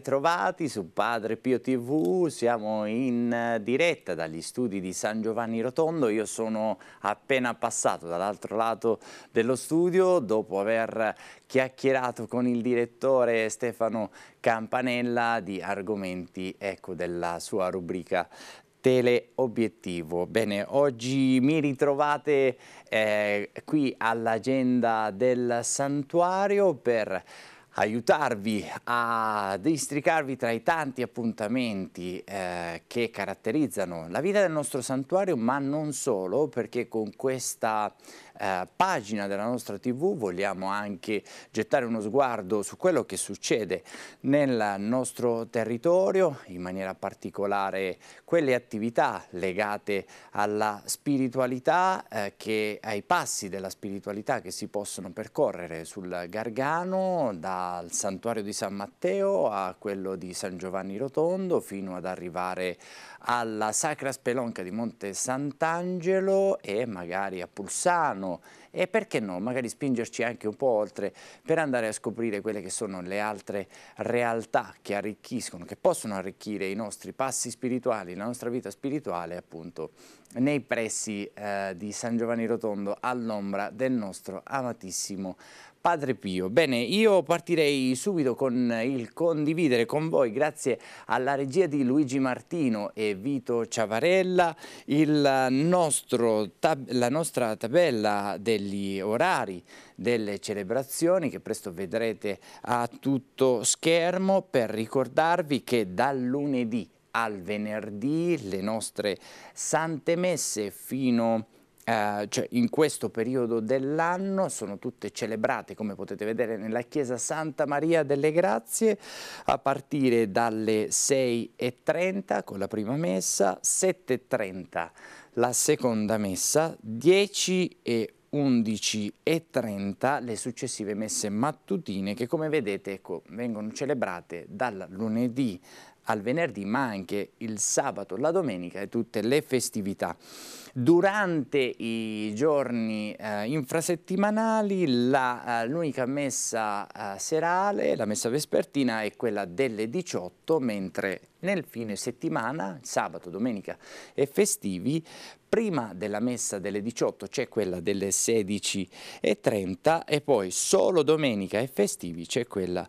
ritrovati su Padre Pio TV, siamo in eh, diretta dagli studi di San Giovanni Rotondo, io sono appena passato dall'altro lato dello studio dopo aver chiacchierato con il direttore Stefano Campanella di argomenti ecco, della sua rubrica teleobiettivo. Bene, oggi mi ritrovate eh, qui all'agenda del santuario per aiutarvi a districarvi tra i tanti appuntamenti eh, che caratterizzano la vita del nostro santuario, ma non solo, perché con questa eh, pagina della nostra tv vogliamo anche gettare uno sguardo su quello che succede nel nostro territorio, in maniera particolare quelle attività legate alla spiritualità, eh, che, ai passi della spiritualità che si possono percorrere sul Gargano, dal santuario di San Matteo a quello di San Giovanni Rotondo, fino ad arrivare alla Sacra Spelonca di Monte Sant'Angelo e magari a Pulsano no? E perché no? Magari spingerci anche un po' oltre per andare a scoprire quelle che sono le altre realtà che arricchiscono, che possono arricchire i nostri passi spirituali, la nostra vita spirituale appunto nei pressi eh, di San Giovanni Rotondo all'ombra del nostro amatissimo Padre Pio. Bene, io partirei subito con il condividere con voi, grazie alla regia di Luigi Martino e Vito Ciavarella, nostro, la nostra tabella degli orari delle celebrazioni che presto vedrete a tutto schermo per ricordarvi che dal lunedì al venerdì le nostre sante messe fino a eh, cioè in questo periodo dell'anno sono tutte celebrate, come potete vedere, nella chiesa Santa Maria delle Grazie, a partire dalle 6.30 con la prima messa, 7.30 la seconda messa, 10 e 11 e 30 le successive messe mattutine che come vedete ecco, vengono celebrate dal lunedì al venerdì, ma anche il sabato, la domenica e tutte le festività. Durante i giorni eh, infrasettimanali eh, l'unica eh, messa eh, serale, la messa vespertina è quella delle 18, mentre nel fine settimana, sabato, domenica e festivi, prima della messa delle 18 c'è quella delle 16.30 e poi solo domenica e festivi c'è quella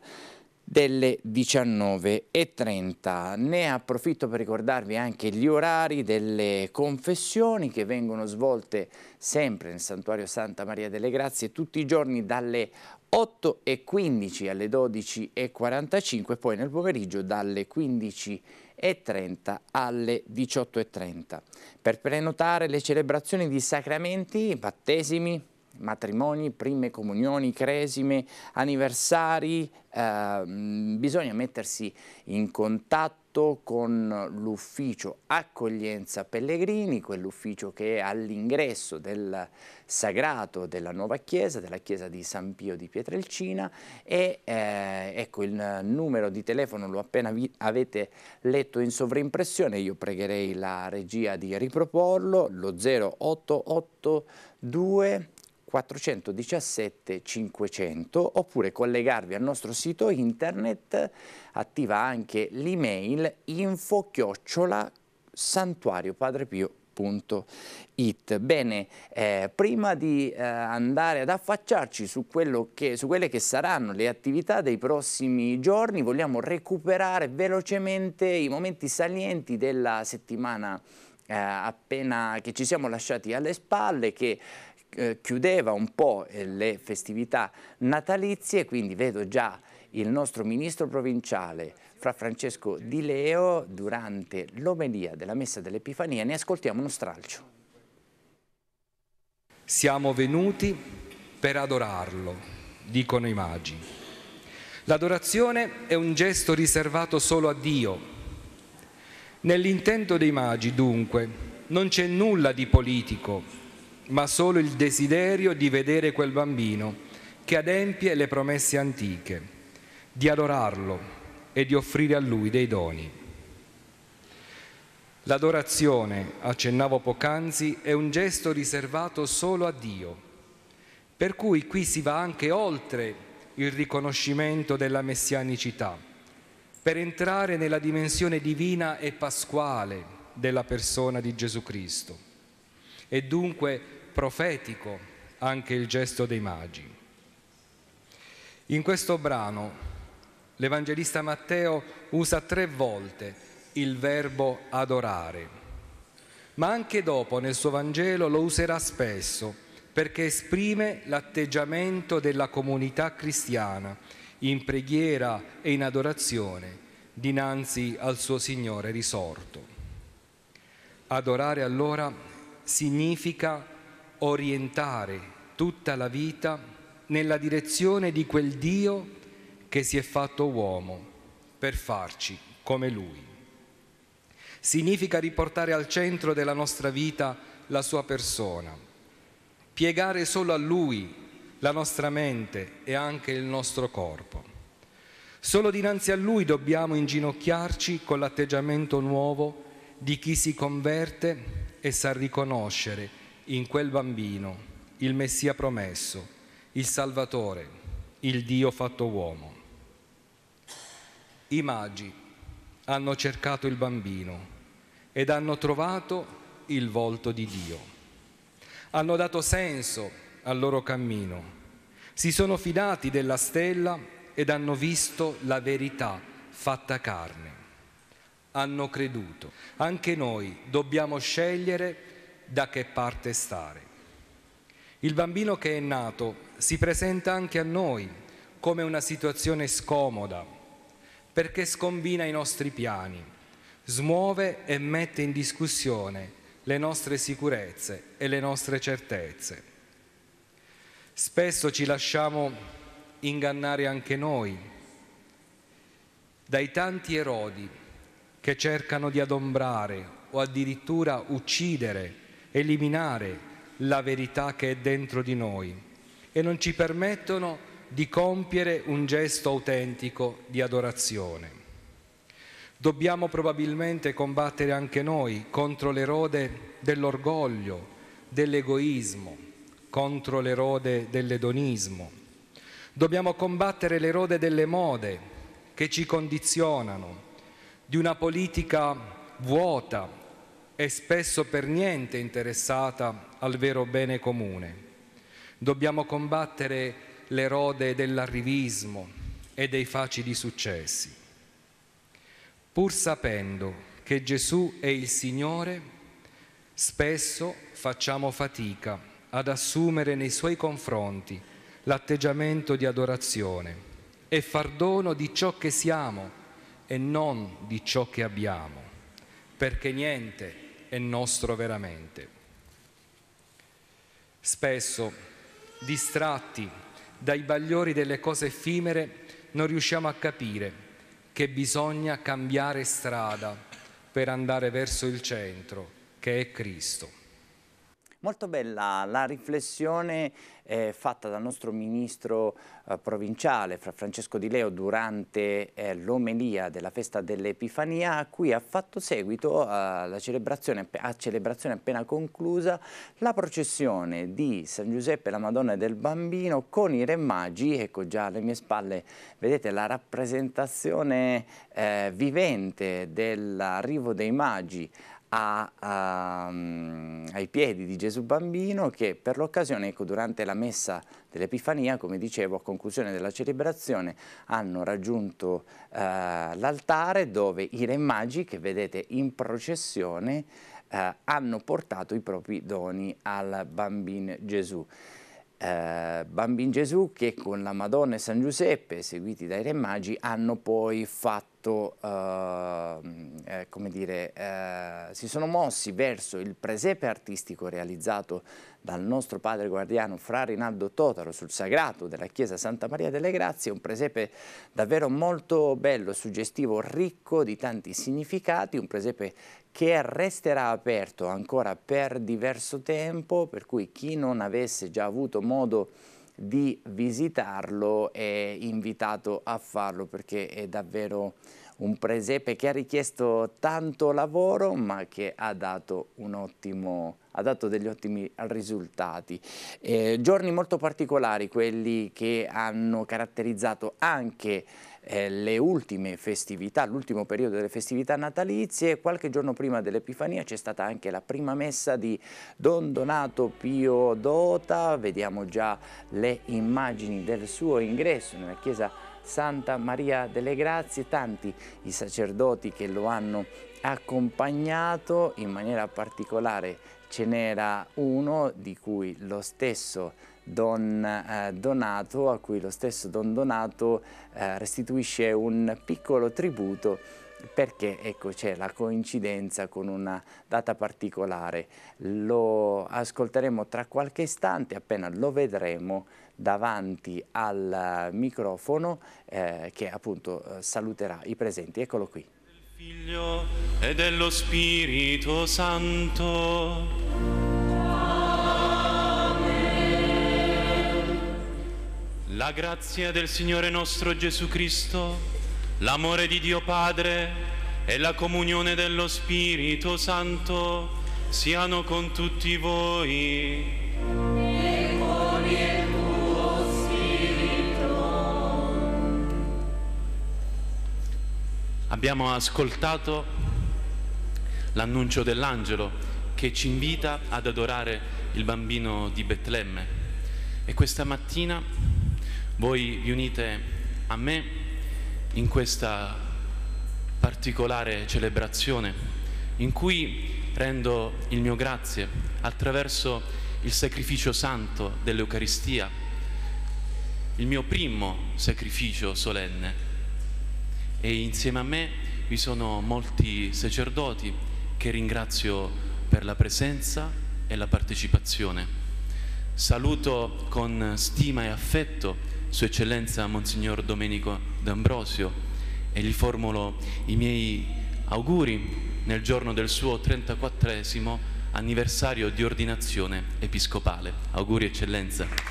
delle 19.30. Ne approfitto per ricordarvi anche gli orari delle confessioni che vengono svolte sempre nel Santuario Santa Maria delle Grazie tutti i giorni dalle 8.15 alle 12.45 poi nel pomeriggio dalle 15.30 alle 18.30. Per prenotare le celebrazioni di sacramenti, battesimi, matrimoni, prime comunioni, cresime, anniversari, eh, bisogna mettersi in contatto con l'ufficio accoglienza pellegrini, quell'ufficio che è all'ingresso del sagrato della nuova chiesa, della chiesa di San Pio di Pietrelcina e eh, ecco il numero di telefono lo appena avete letto in sovrimpressione, io pregherei la regia di riproporlo, lo 0882 417 500 oppure collegarvi al nostro sito internet, attiva anche l'email info chiocciola santuariopadrepio.it. Bene, eh, prima di eh, andare ad affacciarci su, quello che, su quelle che saranno le attività dei prossimi giorni, vogliamo recuperare velocemente i momenti salienti della settimana eh, appena che ci siamo lasciati alle spalle, che eh, chiudeva un po' eh, le festività natalizie, quindi vedo già il nostro ministro provinciale fra Francesco Di Leo durante l'omelia della Messa dell'Epifania. Ne ascoltiamo uno stralcio. Siamo venuti per adorarlo, dicono i magi. L'adorazione è un gesto riservato solo a Dio. Nell'intento dei magi, dunque, non c'è nulla di politico, ma solo il desiderio di vedere quel bambino che adempie le promesse antiche, di adorarlo e di offrire a lui dei doni. L'adorazione, accennavo poc'anzi, è un gesto riservato solo a Dio, per cui qui si va anche oltre il riconoscimento della messianicità, per entrare nella dimensione divina e pasquale della persona di Gesù Cristo e dunque profetico anche il gesto dei magi. In questo brano l'Evangelista Matteo usa tre volte il verbo adorare, ma anche dopo nel suo Vangelo lo userà spesso perché esprime l'atteggiamento della comunità cristiana in preghiera e in adorazione dinanzi al suo Signore risorto. Adorare allora significa orientare tutta la vita nella direzione di quel Dio che si è fatto uomo per farci come Lui. Significa riportare al centro della nostra vita la sua persona, piegare solo a Lui la nostra mente e anche il nostro corpo. Solo dinanzi a Lui dobbiamo inginocchiarci con l'atteggiamento nuovo di chi si converte e sa riconoscere in quel bambino, il Messia promesso, il Salvatore, il Dio fatto uomo. I magi hanno cercato il bambino ed hanno trovato il volto di Dio. Hanno dato senso al loro cammino, si sono fidati della stella ed hanno visto la verità fatta carne. Hanno creduto. Anche noi dobbiamo scegliere da che parte stare. Il bambino che è nato si presenta anche a noi come una situazione scomoda, perché scombina i nostri piani, smuove e mette in discussione le nostre sicurezze e le nostre certezze. Spesso ci lasciamo ingannare anche noi dai tanti erodi che cercano di adombrare o addirittura uccidere eliminare la verità che è dentro di noi e non ci permettono di compiere un gesto autentico di adorazione. Dobbiamo probabilmente combattere anche noi contro l'erode dell'orgoglio, dell'egoismo, contro l'erode dell'edonismo. Dobbiamo combattere l'erode delle mode che ci condizionano, di una politica vuota e spesso per niente interessata al vero bene comune. Dobbiamo combattere le rode dell'arrivismo e dei facili successi. Pur sapendo che Gesù è il Signore, spesso facciamo fatica ad assumere nei suoi confronti l'atteggiamento di adorazione e far dono di ciò che siamo e non di ciò che abbiamo, perché niente è nostro veramente. Spesso, distratti dai bagliori delle cose effimere, non riusciamo a capire che bisogna cambiare strada per andare verso il centro, che è Cristo. Molto bella la riflessione eh, fatta dal nostro ministro eh, provinciale Francesco Di Leo durante eh, l'omelia della festa dell'Epifania a cui ha fatto seguito eh, celebrazione, a celebrazione appena conclusa la processione di San Giuseppe e la Madonna del Bambino con i Re Magi, ecco già alle mie spalle vedete la rappresentazione eh, vivente dell'arrivo dei Magi a, a, ehm, ai piedi di Gesù Bambino che per l'occasione, ecco, durante la messa dell'Epifania, come dicevo, a conclusione della celebrazione, hanno raggiunto eh, l'altare dove i re magi che vedete in processione eh, hanno portato i propri doni al bambino Gesù eh, Bambin Gesù che con la Madonna e San Giuseppe, seguiti dai Re Magi, hanno poi fatto, eh, eh, come dire, eh, si sono mossi verso il presepe artistico realizzato dal nostro padre guardiano Fra Rinaldo Totaro sul sagrato della chiesa Santa Maria delle Grazie, un presepe davvero molto bello, suggestivo, ricco di tanti significati, un presepe che resterà aperto ancora per diverso tempo, per cui chi non avesse già avuto modo di visitarlo è invitato a farlo perché è davvero un presepe che ha richiesto tanto lavoro ma che ha dato, ottimo, ha dato degli ottimi risultati. Eh, giorni molto particolari, quelli che hanno caratterizzato anche eh, le ultime festività, l'ultimo periodo delle festività natalizie, qualche giorno prima dell'Epifania c'è stata anche la prima messa di Don Donato Pio Dota, vediamo già le immagini del suo ingresso nella chiesa Santa Maria delle Grazie, tanti i sacerdoti che lo hanno accompagnato in maniera particolare ce n'era uno di cui lo stesso Don eh, Donato, a cui lo stesso Don Donato eh, restituisce un piccolo tributo perché ecco, c'è la coincidenza con una data particolare. Lo ascolteremo tra qualche istante, appena lo vedremo davanti al microfono eh, che appunto eh, saluterà i presenti. Eccolo qui. Del figlio e dello Spirito Santo. La grazia del Signore nostro Gesù Cristo, l'amore di Dio Padre e la comunione dello Spirito Santo siano con tutti voi. E con il tuo spirito. Abbiamo ascoltato l'annuncio dell'angelo che ci invita ad adorare il bambino di Betlemme e questa mattina voi vi unite a me in questa particolare celebrazione in cui rendo il mio grazie attraverso il sacrificio santo dell'Eucaristia, il mio primo sacrificio solenne. E insieme a me vi sono molti sacerdoti che ringrazio per la presenza e la partecipazione. Saluto con stima e affetto sua Eccellenza Monsignor Domenico D'Ambrosio e gli formulo i miei auguri nel giorno del suo 34 anniversario di ordinazione episcopale. Auguri Eccellenza.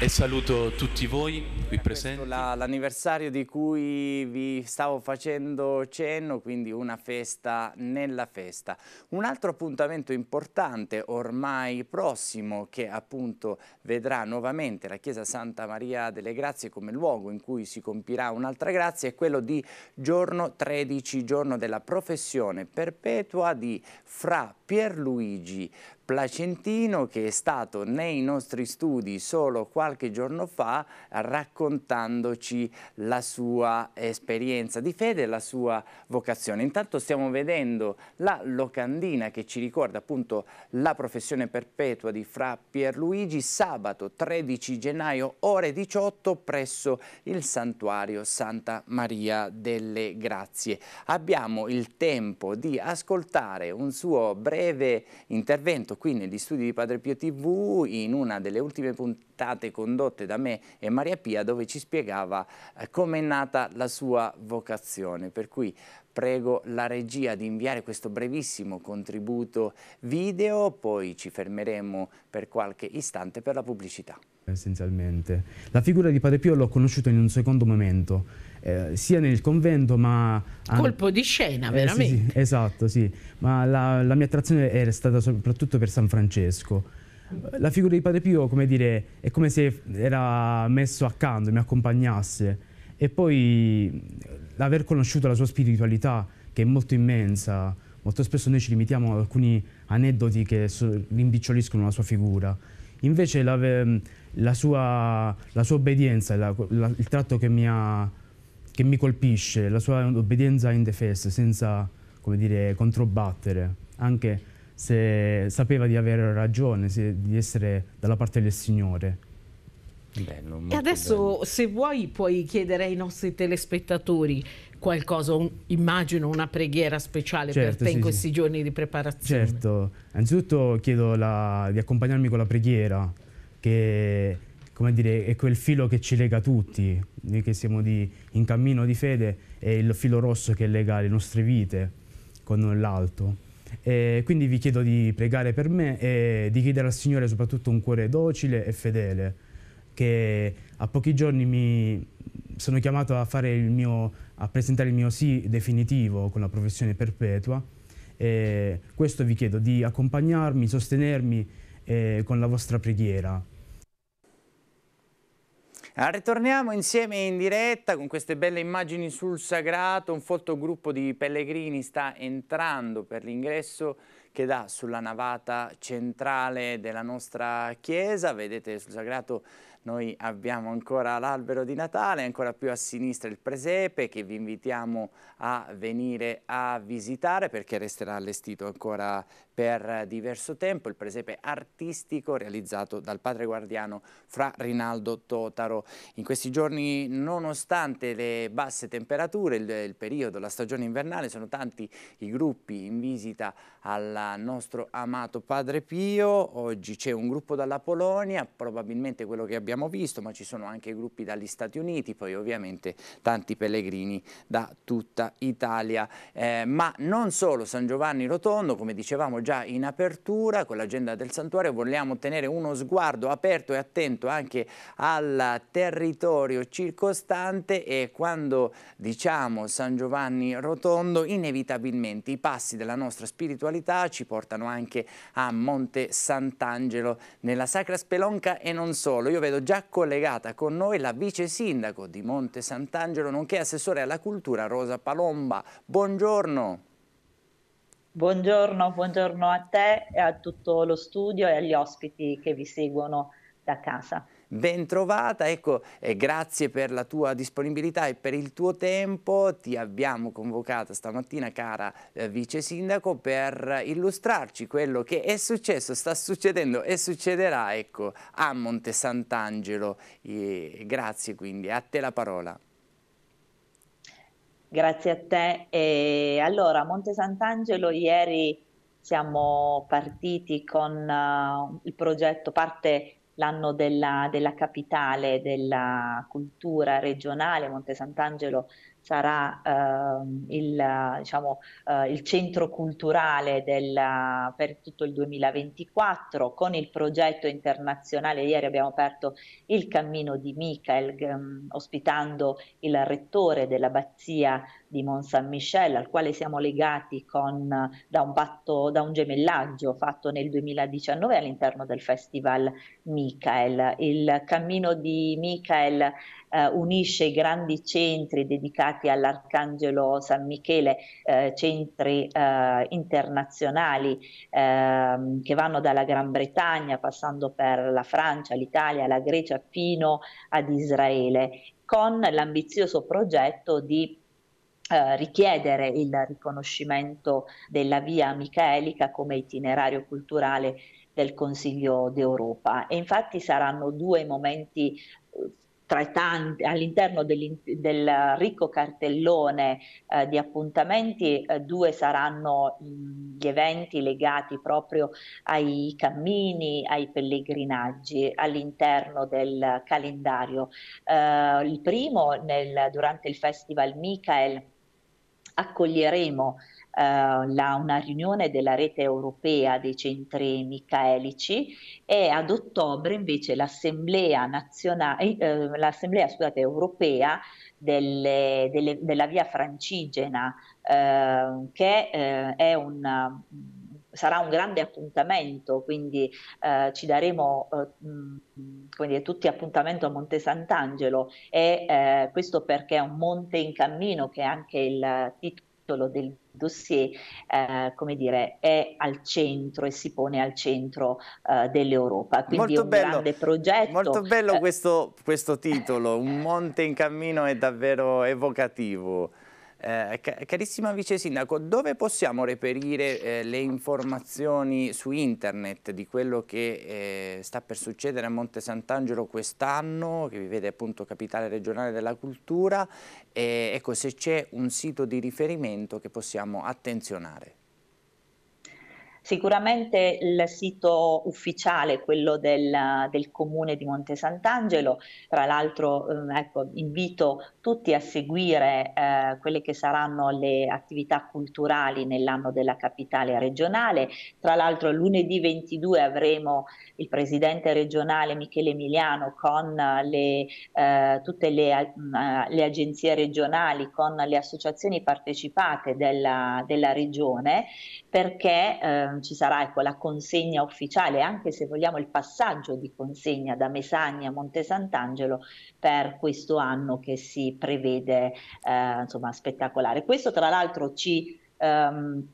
E saluto tutti voi qui presenti. L'anniversario di cui vi stavo facendo cenno, quindi una festa nella festa. Un altro appuntamento importante ormai prossimo che appunto vedrà nuovamente la Chiesa Santa Maria delle Grazie come luogo in cui si compirà un'altra grazia è quello di giorno 13, giorno della professione perpetua di Fra Pierluigi Placentino che è stato nei nostri studi solo qualche giorno fa raccontandoci la sua esperienza di fede e la sua vocazione. Intanto stiamo vedendo la locandina che ci ricorda appunto la professione perpetua di Fra Pierluigi sabato 13 gennaio ore 18 presso il santuario Santa Maria delle Grazie. Abbiamo il tempo di ascoltare un suo breve intervento qui negli studi di Padre Pio TV in una delle ultime puntate condotte da me e Maria Pia dove ci spiegava eh, come è nata la sua vocazione. Per cui prego la regia di inviare questo brevissimo contributo video, poi ci fermeremo per qualche istante per la pubblicità essenzialmente. La figura di Padre Pio l'ho conosciuto in un secondo momento, eh, sia nel convento ma... Colpo di scena, eh, veramente. Sì, sì, esatto, sì, ma la, la mia attrazione era stata soprattutto per San Francesco. La figura di Padre Pio, come dire, è come se era messo accanto, mi accompagnasse e poi l'aver conosciuto la sua spiritualità, che è molto immensa, molto spesso noi ci limitiamo ad alcuni aneddoti che rimbiccoliscono la sua figura. Invece la, ehm, la, sua, la sua, obbedienza, la, il tratto che mi, ha, che mi, colpisce, la sua obbedienza in defesa, senza dire, controbattere, anche se sapeva di avere ragione, se, di essere dalla parte del Signore. Bello, e adesso bello. se vuoi puoi chiedere ai nostri telespettatori qualcosa, un, immagino una preghiera speciale certo, per te sì, in questi sì. giorni di preparazione. Certo, innanzitutto chiedo la, di accompagnarmi con la preghiera che come dire, è quel filo che ci lega tutti, noi che siamo di, in cammino di fede, è il filo rosso che lega le nostre vite con l'alto. E quindi vi chiedo di pregare per me e di chiedere al Signore soprattutto un cuore docile e fedele che a pochi giorni mi sono chiamato a, mio, a presentare il mio sì definitivo con la professione perpetua e questo vi chiedo di accompagnarmi, sostenermi eh, con la vostra preghiera. ritorniamo insieme in diretta con queste belle immagini sul sagrato, un folto gruppo di pellegrini sta entrando per l'ingresso che dà sulla navata centrale della nostra chiesa, vedete sul sagrato noi abbiamo ancora l'albero di Natale, ancora più a sinistra il presepe che vi invitiamo a venire a visitare perché resterà allestito ancora per diverso tempo, il presepe artistico realizzato dal padre guardiano Fra Rinaldo Totaro. In questi giorni, nonostante le basse temperature, il, il periodo, la stagione invernale, sono tanti i gruppi in visita al nostro amato Padre Pio, oggi c'è un gruppo dalla Polonia, probabilmente quello che abbiamo visto, ma ci sono anche gruppi dagli Stati Uniti, poi ovviamente tanti pellegrini da tutta Italia. Eh, ma non solo San Giovanni Rotondo, come dicevamo già in apertura, con l'agenda del santuario vogliamo tenere uno sguardo aperto e attento anche al territorio circostante e quando diciamo San Giovanni Rotondo inevitabilmente i passi della nostra spiritualità località ci portano anche a Monte Sant'Angelo nella Sacra Spelonca e non solo. Io vedo già collegata con noi la vice sindaco di Monte Sant'Angelo nonché assessore alla cultura Rosa Palomba. Buongiorno. Buongiorno, buongiorno a te e a tutto lo studio e agli ospiti che vi seguono da casa. Ben trovata, ecco, eh, grazie per la tua disponibilità e per il tuo tempo. Ti abbiamo convocata stamattina, cara eh, vice sindaco, per illustrarci quello che è successo, sta succedendo e succederà ecco, a Monte Sant'Angelo. grazie quindi, a te la parola. Grazie a te. E allora, Monte Sant'Angelo ieri siamo partiti con uh, il progetto parte l'anno della, della capitale della cultura regionale, Monte Sant'Angelo sarà eh, il, diciamo, eh, il, centro culturale del, per tutto il 2024 con il progetto internazionale. Ieri abbiamo aperto il cammino di Michael eh, ospitando il rettore dell'abbazia di Mont Saint Michel, al quale siamo legati con, da, un patto, da un gemellaggio fatto nel 2019 all'interno del Festival Michael. Il cammino di Michael eh, unisce i grandi centri dedicati all'Arcangelo San Michele, eh, centri eh, internazionali ehm, che vanno dalla Gran Bretagna, passando per la Francia, l'Italia, la Grecia, fino ad Israele, con l'ambizioso progetto di eh, richiedere il riconoscimento della via Michaelica come itinerario culturale del Consiglio d'Europa e infatti saranno due momenti eh, tra tanti, all'interno del ricco cartellone eh, di appuntamenti, eh, due saranno gli eventi legati proprio ai cammini, ai pellegrinaggi all'interno del calendario. Eh, il primo nel, durante il Festival Michael accoglieremo eh, la, una riunione della rete europea dei centri micaelici e ad ottobre invece l'assemblea, nazionale, eh, l'assemblea scusate, europea delle, delle, della via francigena eh, che eh, è un sarà un grande appuntamento, quindi eh, ci daremo eh, quindi tutti appuntamento a Monte Sant'Angelo e eh, questo perché è un monte in cammino che è anche il titolo del dossier, eh, come dire, è al centro e si pone al centro eh, dell'Europa. Quindi molto è un bello, grande progetto. Molto bello eh, questo, questo titolo, un monte in cammino è davvero evocativo. Eh, carissima Vice Sindaco, dove possiamo reperire eh, le informazioni su internet di quello che eh, sta per succedere a Monte Sant'Angelo quest'anno, che vi vede appunto capitale regionale della cultura, e eh, ecco se c'è un sito di riferimento che possiamo attenzionare. Sicuramente il sito ufficiale, quello del, del comune di Monte Sant'Angelo, tra l'altro eh, ecco, invito tutti a seguire eh, quelle che saranno le attività culturali nell'anno della capitale regionale, tra l'altro lunedì 22 avremo il presidente regionale Michele Emiliano con le, eh, tutte le, mm, le, agenzie regionali, con le associazioni partecipate della, della regione, perché eh, ci sarà ecco, la consegna ufficiale, anche se vogliamo il passaggio di consegna da Mesagna a Monte Sant'Angelo per questo anno che si prevede eh, insomma, spettacolare. Questo tra l'altro ci... Ehm,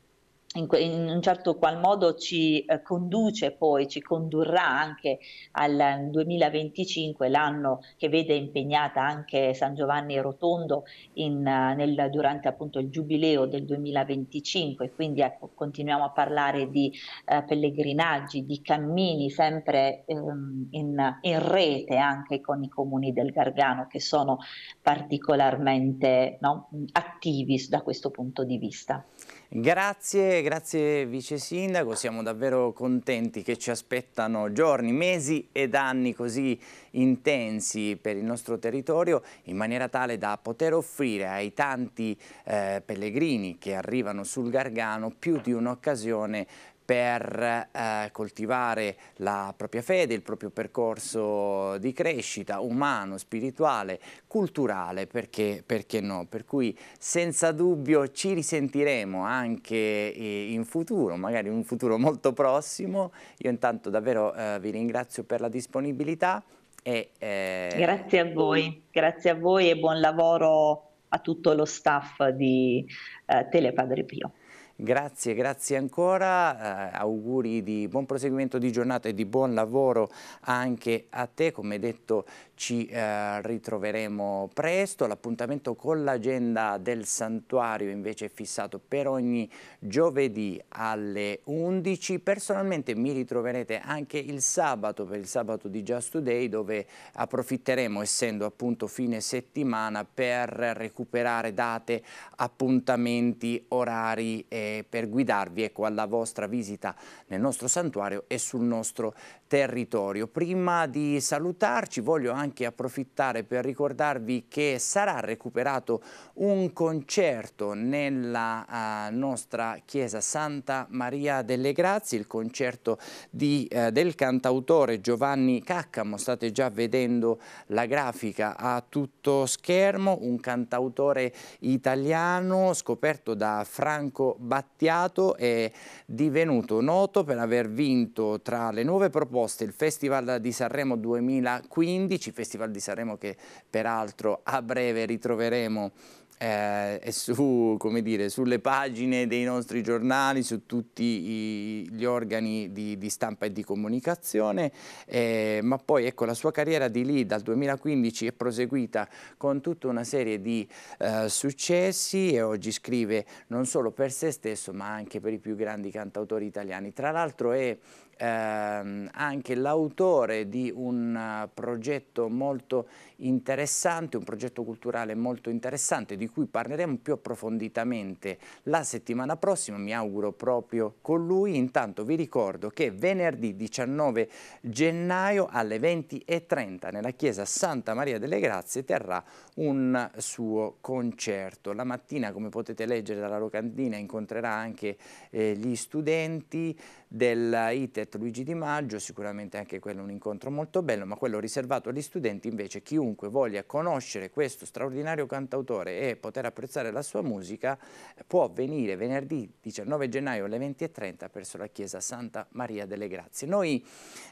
in, un certo qual modo ci eh, conduce poi, ci condurrà anche al 2025, l'anno che vede impegnata anche San Giovanni Rotondo in, eh, nel, durante appunto il giubileo del 2025, quindi ecco, continuiamo a parlare di eh, pellegrinaggi, di cammini sempre ehm, in, in, rete anche con i comuni del Gargano che sono particolarmente no, attivi da questo punto di vista. Grazie, grazie Vice Sindaco, siamo davvero contenti che ci aspettano giorni, mesi ed anni così intensi per il nostro territorio in maniera tale da poter offrire ai tanti eh, pellegrini che arrivano sul Gargano più di un'occasione per eh, coltivare la propria fede, il proprio percorso di crescita umano, spirituale, culturale, perché, perché no? Per cui senza dubbio ci risentiremo anche eh, in futuro, magari in un futuro molto prossimo. Io intanto davvero eh, vi ringrazio per la disponibilità. E, eh, grazie a voi, grazie a voi e buon lavoro a tutto lo staff di eh, Telepadre Pio. Grazie, grazie ancora, eh, auguri di buon proseguimento di giornata e di buon lavoro anche a te, come detto ci eh, ritroveremo presto, l'appuntamento con l'agenda del santuario invece è fissato per ogni giovedì alle 11, personalmente mi ritroverete anche il sabato per il sabato di Just Today dove approfitteremo essendo appunto fine settimana per recuperare date, appuntamenti, orari e per guidarvi ecco, alla vostra visita nel nostro santuario e sul nostro territorio. Prima di salutarci voglio anche approfittare per ricordarvi che sarà recuperato un concerto nella uh, nostra chiesa Santa Maria delle Grazie, il concerto di, uh, del cantautore Giovanni Caccamo, state già vedendo la grafica a tutto schermo, un cantautore italiano scoperto da Franco Battiato è divenuto noto per aver vinto tra le nuove proposte proposte, il Festival di Sanremo 2015, Festival di Sanremo che peraltro a breve ritroveremo eh, è su, dire, sulle pagine dei nostri giornali, su tutti i, gli organi di, di, stampa e di comunicazione, eh, ma poi ecco, la sua carriera di lì dal 2015 è proseguita con tutta una serie di eh, successi e oggi scrive non solo per se stesso ma anche per i più grandi cantautori italiani. Tra l'altro è ehm, anche l'autore di un eh, progetto molto interessante, un progetto culturale molto interessante di cui parleremo più approfonditamente la settimana prossima, mi auguro proprio con lui. Intanto vi ricordo che venerdì 19 gennaio alle 20.30 nella chiesa Santa Maria delle Grazie terrà un suo concerto. La mattina, come potete leggere dalla locandina, incontrerà anche eh, gli studenti, della ITET Luigi Di Maggio, sicuramente anche quello un incontro molto bello, ma quello riservato agli studenti invece chiunque voglia conoscere questo straordinario cantautore e poter apprezzare la sua musica può venire venerdì 19 gennaio alle 20.30 presso la chiesa Santa Maria delle Grazie. Noi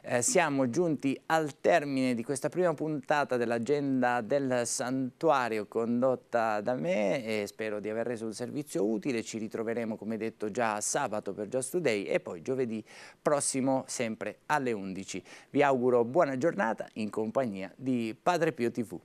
eh, siamo giunti al termine di questa prima puntata dell'agenda del santuario condotta da me e spero di aver reso un servizio utile, ci ritroveremo come detto già sabato per Just Today e poi giovedì martedì prossimo sempre alle 11. Vi auguro buona giornata in compagnia di Padre Pio TV.